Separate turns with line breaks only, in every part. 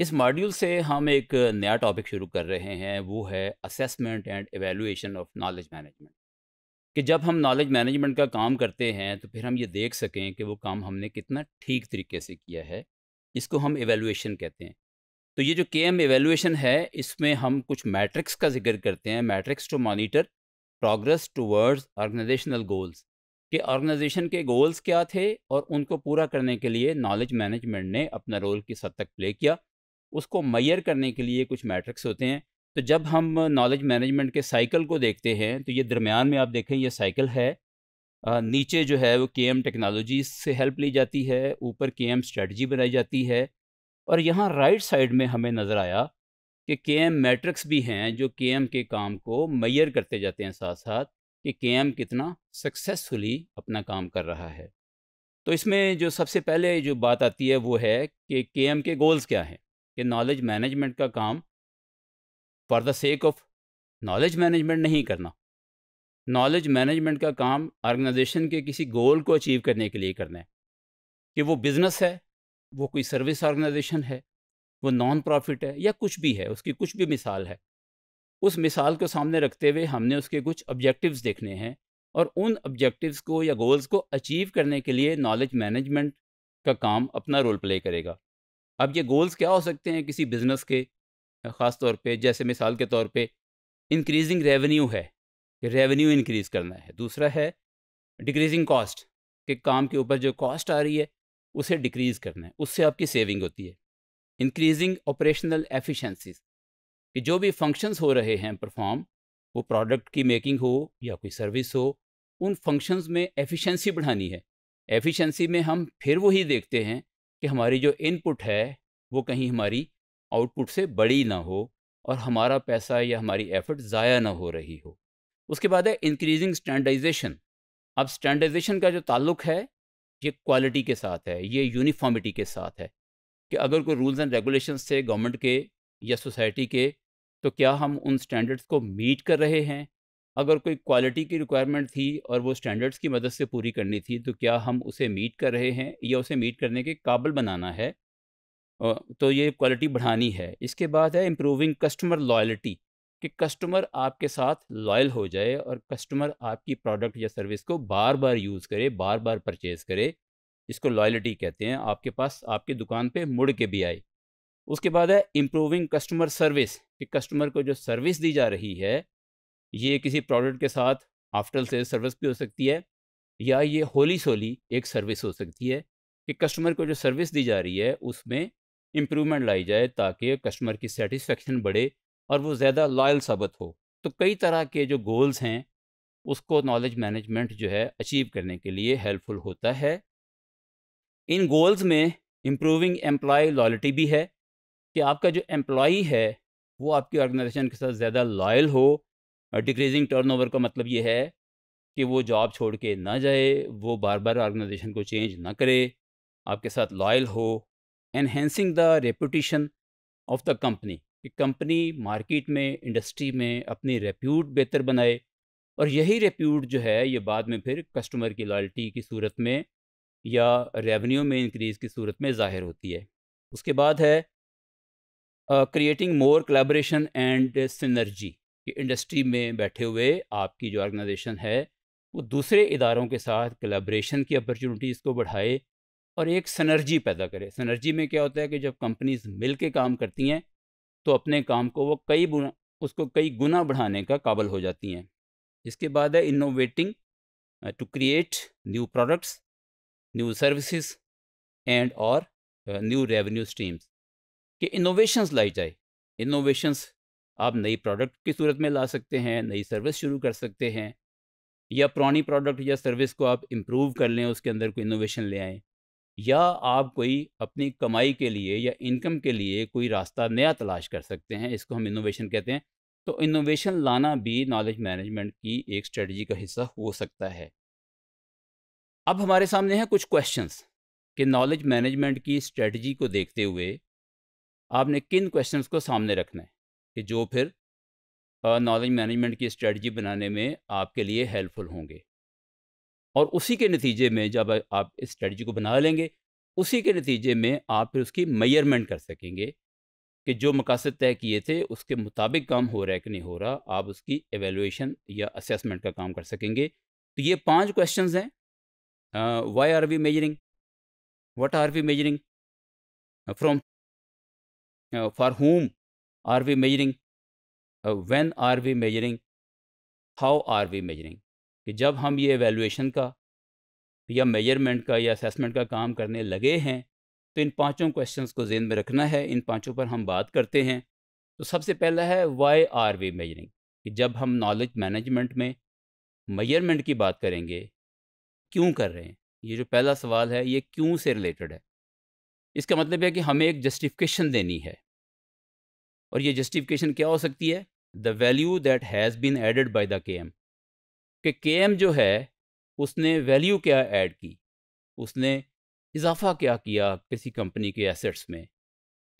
इस मॉड्यूल से हम एक नया टॉपिक शुरू कर रहे हैं वो है assessment and evaluation of knowledge management कि जब हम नॉलेज मैनेजमेंट का काम करते हैं तो फिर हम ये देख सकें कि वो काम हमने कितना ठीक तरीके से किया है इसको हम एवेलुएशन कहते हैं तो ये जो के एम एवेलुएशन है इसमें हम कुछ मैट्रिक्स का जिक्र करते हैं metrics to monitor progress towards organisational goals कि ऑर्गेनाइजेशन के गोल्स क्या थे और उनको पूरा करने के लिए नॉलेज मैनेजमेंट ने अपना रोल किस हद तक प्ले किया उसको मैयर करने के लिए कुछ मैट्रिक्स होते हैं तो जब हम नॉलेज मैनेजमेंट के साइकिल को देखते हैं तो ये दरमियान में आप देखें ये साइकिल है नीचे जो है वो के एम टेक्नोलॉजी से हेल्प ली जाती है ऊपर के एम स्ट्रेटजी बनाई जाती है और यहाँ राइट साइड में हमें नज़र आया कि के एम मैट्रिक्स भी हैं जो के एम के काम को मैयर करते जाते हैं साथ साथ कि के एम कितना सक्सेसफुली अपना काम कर रहा है तो इसमें जो सबसे पहले जो बात आती है वो है कि के एम के गोल्स क्या हैं कि नॉलेज मैनेजमेंट का काम for the sake of knowledge management नहीं करना नॉलेज मैनेजमेंट का काम ऑर्गेनाइजेशन के किसी गोल को अचीव करने के लिए करना है कि वो बिज़नेस है वो कोई सर्विस ऑर्गेनाइजेशन है वो नॉन प्रॉफिट है या कुछ भी है उसकी कुछ भी मिसाल है उस मिसाल को सामने रखते हुए हमने उसके कुछ ऑब्जेक्टिव्स देखने हैं और उन ऑब्जेक्टिव्स को या गोल्स को अचीव करने के लिए नॉलेज मैनेजमेंट का काम अपना रोल प्ले करेगा अब ये गोल्स क्या हो सकते हैं किसी बिज़नेस के ख़ास तौर पे जैसे मिसाल के तौर पे इंक्रीजिंग रेवेन्यू है कि रेवेन्यू इंक्रीज़ करना है दूसरा है डिक्रीजिंग कॉस्ट के काम के ऊपर जो कॉस्ट आ रही है उसे डिक्रीज़ करना है उससे आपकी सेविंग होती है इंक्रीजिंग ऑपरेशनल एफिशेंसीज कि जो भी फंक्शंस हो रहे हैं परफॉर्म वो प्रोडक्ट की मेकिंग हो या कोई सर्विस हो उन फंक्शंस में एफिशिएंसी बढ़ानी है एफिशिएंसी में हम फिर वही देखते हैं कि हमारी जो इनपुट है वो कहीं हमारी आउटपुट से बड़ी ना हो और हमारा पैसा या हमारी एफर्ट ज़ाया ना हो रही हो उसके बाद है इंक्रीजिंग स्टैंडर्डाइजेशन अब स्टैंडर्डाइजेशन का जो ताल्लुक है ये क्वालिटी के साथ है ये यूनिफॉर्मिटी के साथ है कि अगर कोई रूल्स एंड रेगुलेशंस थे गवर्नमेंट के या सोसाइटी के तो क्या हम उन स्टैंडर्ड्स को मीट कर रहे हैं अगर कोई क्वालिटी की रिक्वायरमेंट थी और वो स्टैंडर्ड्स की मदद से पूरी करनी थी तो क्या हम उसे मीट कर रहे हैं या उसे मीट करने के काबिल बनाना है तो ये क्वालिटी बढ़ानी है इसके बाद है इम्प्रूविंग कस्टमर लॉयल्टी कि कस्टमर आपके साथ लॉयल हो जाए और कस्टमर आपकी प्रोडक्ट या सर्विस को बार बार यूज़ करे बार बार परचेज़ करे इसको लॉयल्टी कहते हैं आपके पास आपकी दुकान पे मुड़ के भी आए उसके बाद है इम्प्रूविंग कस्टमर सर्विस कि कस्टमर को जो सर्विस दी जा रही है ये किसी प्रोडक्ट के साथ आफ्टर सेल सर्विस भी हो सकती है या ये होली सोली एक सर्विस हो सकती है कि कस्टमर को जो सर्विस दी जा रही है उसमें इम्प्रूवमेंट लाई जाए ताकि कस्टमर की सेटिस्फेक्शन बढ़े और वो ज़्यादा लॉयल साबित हो तो कई तरह के जो गोल्स हैं उसको नॉलेज मैनेजमेंट जो है अचीव करने के लिए हेल्पफुल होता है इन गोल्स में इम्प्रूविंग एम्प्लॉय लॉयल्टी भी है कि आपका जो एम्प्लॉई है वो आपकी ऑर्गेनाइजेशन के साथ ज़्यादा लॉयल हो डिक्रीजिंग टर्नओवर का मतलब ये है कि वो जॉब छोड़ के ना जाए वो बार बार ऑर्गेनाइजेशन को चेंज ना करे आपके साथ लॉयल हो enhancing the reputation of the company कि कंपनी मार्केट में इंडस्ट्री में अपनी रेप्यूट बेहतर बनाए और यही रेप्यूट जो है ये बाद में फिर कस्टमर की लॉयल्टी की सूरत में या रेवेन्यू में इंक्रीज़ की सूरत में ज़ाहिर होती है उसके बाद है creating more collaboration and synergy कि इंडस्ट्री में बैठे हुए आपकी जो ऑर्गेनाइजेशन है वो दूसरे इदारों के साथ कलेब्रेशन की अपॉर्चुनिटीज़ को बढ़ाए और एक सनर्जी पैदा करे सनर्जी में क्या होता है कि जब कंपनीज मिल के काम करती हैं तो अपने काम को वो कई गुना उसको कई गुना बढ़ाने का काबल हो जाती हैं इसके बाद है innovating to create new products new services and और न्यू रेवेन्यू स्ट्रीम्स कि इनोवेशंस लाई जाए इनोवेशंस आप नई प्रोडक्ट की सूरत में ला सकते हैं नई सर्विस शुरू कर सकते हैं या पुरानी प्रोडक्ट या सर्विस को आप इम्प्रूव कर लें उसके अंदर कोई इनोवेशन ले आएँ या आप कोई अपनी कमाई के लिए या इनकम के लिए कोई रास्ता नया तलाश कर सकते हैं इसको हम इनोवेशन कहते हैं तो इनोवेशन लाना भी नॉलेज मैनेजमेंट की एक स्ट्रेटजी का हिस्सा हो सकता है अब हमारे सामने हैं कुछ क्वेश्चंस कि नॉलेज मैनेजमेंट की स्ट्रेटजी को देखते हुए आपने किन क्वेश्चंस को सामने रखना है कि जो फिर नॉलेज मैनेजमेंट की स्ट्रेटजी बनाने में आपके लिए हेल्पफुल होंगे और उसी के नतीजे में जब आप इस स्ट्रेटजी को बना लेंगे उसी के नतीजे में आप फिर उसकी मेजरमेंट कर सकेंगे कि जो मकासद तय किए थे उसके मुताबिक काम हो रहा है कि नहीं हो रहा आप उसकी एवेलुएशन या असेसमेंट का काम कर सकेंगे तो ये पांच क्वेश्चंस हैं why are we measuring what are we measuring from for whom are we measuring when are we measuring how are we measuring कि जब हम ये एवेलुएशन का या मेजरमेंट का या असेसमेंट का काम करने लगे हैं तो इन पांचों क्वेश्चंस को जेन में रखना है इन पांचों पर हम बात करते हैं तो सबसे पहला है वाई आर वी मेजरिंग कि जब हम नॉलेज मैनेजमेंट में मेजरमेंट की बात करेंगे क्यों कर रहे हैं ये जो पहला सवाल है ये क्यों से रिलेटेड है इसका मतलब है कि हमें एक जस्टिफिकेशन देनी है और ये जस्टिफिकेशन क्या हो सकती है the value that has been added by the K M कि के एम जो है उसने वैल्यू क्या ऐड की उसने इजाफा क्या किया किसी कंपनी के एसेट्स में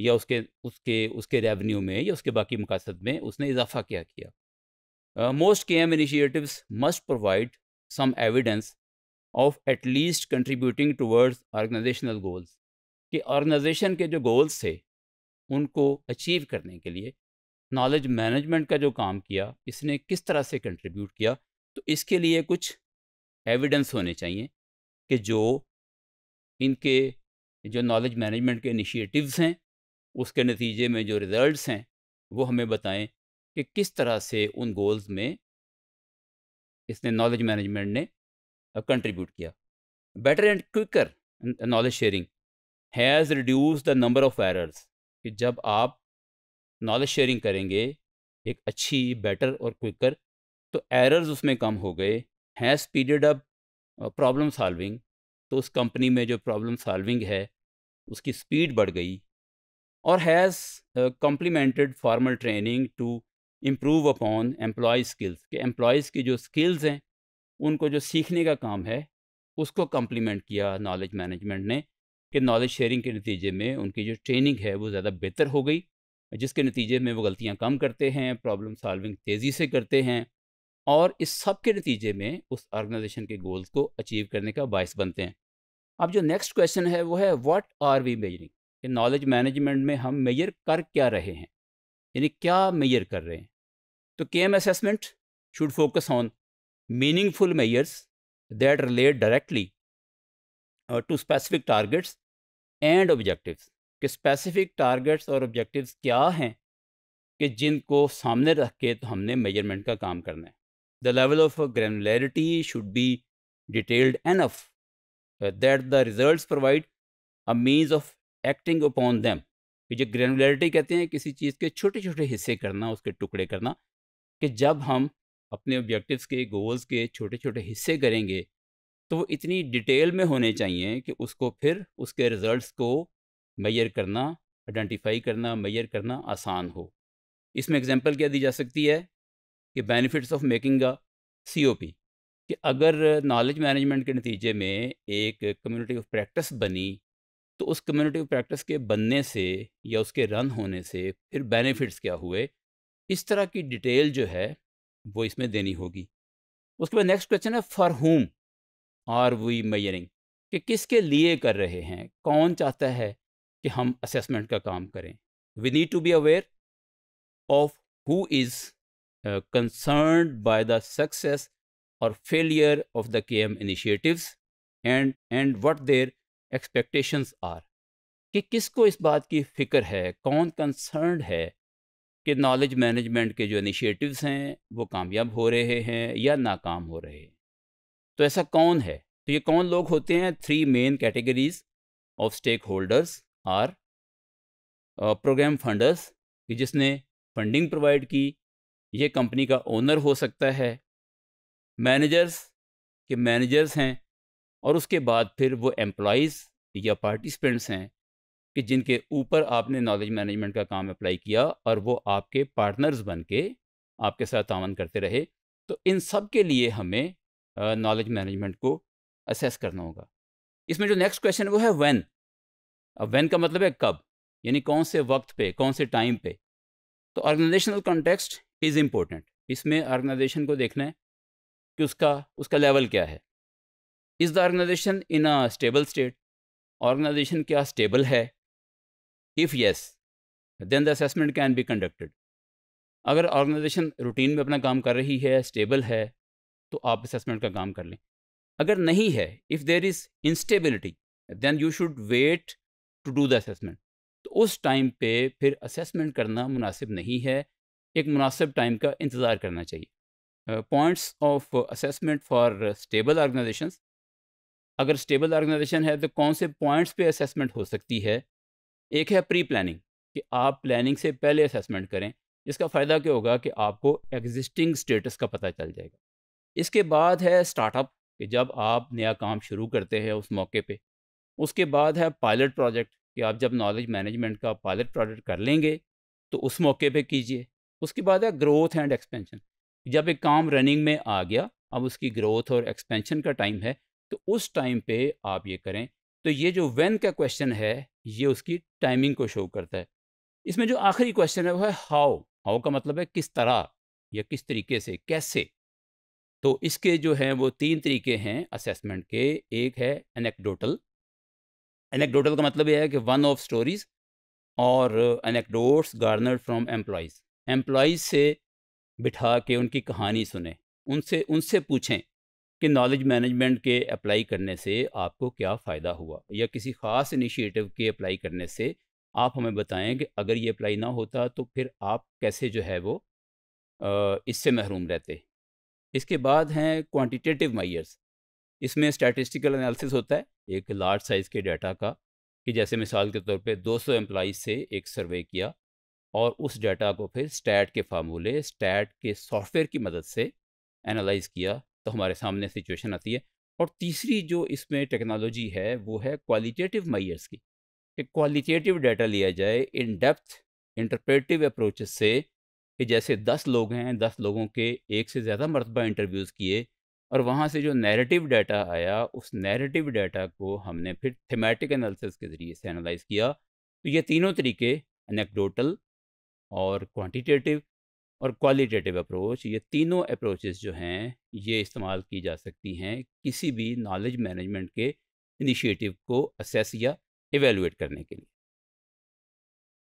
या उसके उसके उसके रेवेन्यू में या उसके बाकी मकासद में उसने इजाफा क्या किया most K M initiatives must provide some evidence of at least contributing towards organisational goals कि ऑर्गेनाइजेशन के जो गोल्स थे उनको अचीव करने के लिए नॉलेज मैनेजमेंट का जो काम किया इसने किस तरह से कंट्रीब्यूट किया तो इसके लिए कुछ एविडेंस होने चाहिए कि जो इनके जो नॉलेज मैनेजमेंट के इनिशिएटिव्स हैं उसके नतीजे में जो रिज़ल्ट्स हैं वो हमें बताएं कि किस तरह से उन गोल्स में इसने नॉलेज मैनेजमेंट ने कंट्रीब्यूट किया better and quicker knowledge sharing has reduce the number of errors कि जब आप नॉलेज शेयरिंग करेंगे एक अच्छी बेटर और क्विकर तो एरर्स उसमें कम हो गए हैं स्पीडेड अप प्रॉब्लम सॉल्विंग तो उस कंपनी में जो प्रॉब्लम सॉल्विंग है उसकी स्पीड बढ़ गई और has complemented formal training to improve upon employee skills के एम्प्लॉयज़ की जो स्किल्स हैं उनको जो सीखने का काम है उसको कम्प्लीमेंट किया नॉलेज मैनेजमेंट ने कि नॉलेज शेयरिंग के नतीजे में उनकी जो ट्रेनिंग है वो ज़्यादा बेहतर हो गई जिसके नतीजे में वो गलतियाँ कम करते हैं प्रॉब्लम सॉल्विंग तेज़ी से करते हैं और इस सब के नतीजे में उस ऑर्गेनाइजेशन के गोल्स को अचीव करने का बायस बनते हैं अब जो नेक्स्ट क्वेश्चन है वो है व्हाट आर वी मेजरिंग कि नॉलेज मैनेजमेंट में हम मेजर कर क्या रहे हैं यानी क्या मेजर कर रहे हैं तो K M assessment should focus on meaningful measures that relate directly to specific targets and objectives कि स्पेसिफिक टारगेट्स और ऑब्जेक्टिव्स क्या हैं कि जिनको सामने रख के तो हमने मेजरमेंट का काम करना है the level of granularity should be detailed enough that the result provide a means of acting upon them कि जो ग्रेनुलरिटी कहते हैं किसी चीज़ के छोटे छोटे हिस्से करना उसके टुकड़े करना कि जब हम अपने ऑब्जेक्टिव्स के गोल्स के छोटे छोटे हिस्से करेंगे तो वो इतनी डिटेल में होने चाहिए कि उसको फिर उसके रिज़ल्ट को मैयर करना आइडेंटिफाई करना मैयर करना आसान हो इसमें एग्जांपल क्या दी जा सकती है कि benefits of making a COP कि अगर नॉलेज मैनेजमेंट के नतीजे में एक कम्युनिटी ऑफ प्रैक्टिस बनी तो उस कम्युनिटी ऑफ प्रैक्टिस के बनने से या उसके रन होने से फिर बेनिफिट्स क्या हुए इस तरह की डिटेल जो है वो इसमें देनी होगी उसके बाद नेक्स्ट क्वेश्चन है for whom are we measuring कि किसके लिए कर रहे हैं कौन चाहता है कि हम असेसमेंट का काम करें we need to be aware of who is concern by the success और failure of the K M initiatives and and what their expectations are कि किसको इस बात की फ़िक्र है कौन कंसर्न है कि नॉलेज मैनेजमेंट के जो इनिशिएटिव्स हैं वो कामयाब हो रहे हैं या नाकाम हो रहे हैं तो ऐसा कौन है तो ये कौन लोग होते हैं three main categories of stakeholders are programme funders कि जिसने फंडिंग प्रोवाइड की ये कंपनी का ओनर हो सकता है मैनेजर्स के मैनेजर्स हैं और उसके बाद फिर वो एम्प्लॉयज़ या पार्टिसिपेंट्स हैं कि जिनके ऊपर आपने नॉलेज मैनेजमेंट का काम अप्लाई किया और वो आपके पार्टनर्स बन के आपके साथ तावन करते रहे तो इन सब के लिए हमें नॉलेज मैनेजमेंट को असेस करना होगा इसमें जो नेक्स्ट क्वेश्चन वो है वैन अब वैन का मतलब है कब यानी कौन से वक्त पे कौन से टाइम पे तो ऑर्गेनाइजेशनल कॉन्टेक्स्ट इज़ इम्पोर्टेंट इसमें ऑर्गेनाइजेशन को देखना है कि उसका उसका लेवल क्या है is the organisation in a stable state organisation क्या स्टेबल है if yes then the assessment can be conducted अगर ऑर्गेनाइजेशन रूटीन में अपना काम कर रही है स्टेबल है तो आप असेसमेंट का काम कर लें अगर नहीं है if there is instability then you should wait to do the assessment तो उस टाइम पे फिर असेसमेंट करना मुनासिब नहीं है एक मुनासिब टाइम का इंतज़ार करना चाहिए points of assessment for stable organisation अगर स्टेबल ऑर्गेनाइजेशन है तो कौन से पॉइंट्स पे असेसमेंट हो सकती है एक है प्री प्लानिंग कि आप प्लानिंग से पहले असेसमेंट करें इसका फ़ायदा क्या होगा कि आपको एग्जिस्टिंग स्टेटस का पता चल जाएगा इसके बाद है स्टार्टअप कि जब आप नया काम शुरू करते हैं उस मौके पे उसके बाद है पायलट प्रोजेक्ट कि आप जब नॉलेज मैनेजमेंट का पायलट प्रोजेक्ट कर लेंगे तो उस मौके पे कीजिए उसके बाद है ग्रोथ एंड एक्सपेंशन जब एक काम रनिंग में आ गया अब उसकी ग्रोथ और एक्सपेंशन का टाइम है तो उस टाइम पे आप ये करें तो ये जो वेन का क्वेश्चन है ये उसकी टाइमिंग को शो करता है इसमें जो आखिरी क्वेश्चन है वो है हाउ हाउ का मतलब है किस तरह या किस तरीके से कैसे तो इसके जो हैं वो तीन तरीके हैं असेसमेंट के एक है एनेक्डोटल एनेक्डोटल का मतलब यह है कि वन ऑफ स्टोरीज़ और anecdotes garner from employees employees से बिठा के उनकी कहानी सुने उनसे उनसे पूछें कि नॉलेज मैनेजमेंट के अप्लाई करने से आपको क्या फ़ायदा हुआ या किसी ख़ास इनिशिएटिव के अप्लाई करने से आप हमें बताएं कि अगर ये अप्लाई ना होता तो फिर आप कैसे जो है वो इससे महरूम रहते इसके बाद हैं क्वांटिटेटिव मैयर्स इसमें स्टैटिस्टिकल एनालिसिस होता है एक लार्ज साइज़ के डाटा का कि जैसे मिसाल के तौर पे 200 सौ एम्प्लॉज से एक सर्वे किया और उस डाटा को फिर स्टैट के फार्मूले स्टैट के सॉफ्टवेयर की मदद से एनालाइज किया तो हमारे सामने सिचुएशन आती है और तीसरी जो इसमें टेक्नोलॉजी है वो है क्वालिटेटिव मैयर्स की कि क्वालिटेटिव डाटा लिया जाए इन डेप्थ इंटरप्रेटिव अप्रोच से कि जैसे दस लोग हैं दस लोगों के एक से ज़्यादा मरतबा इंटरव्यूज़ किए और वहाँ से जो नैरेटिव डाटा आया उस नैरेटिव डाटा को हमने फिर थीमेटिक एनालिसिस के ज़रिए से एनालाइज किया तो ये तीनों तरीके अनेक्डोटल और क्वांटिटेटिव और क्वालिटेटिव अप्रोच ये तीनों अप्रोचेस जो हैं ये इस्तेमाल की जा सकती हैं किसी भी नॉलेज मैनेजमेंट के इनिशिएटिव को असेस या एवेलुएट करने के लिए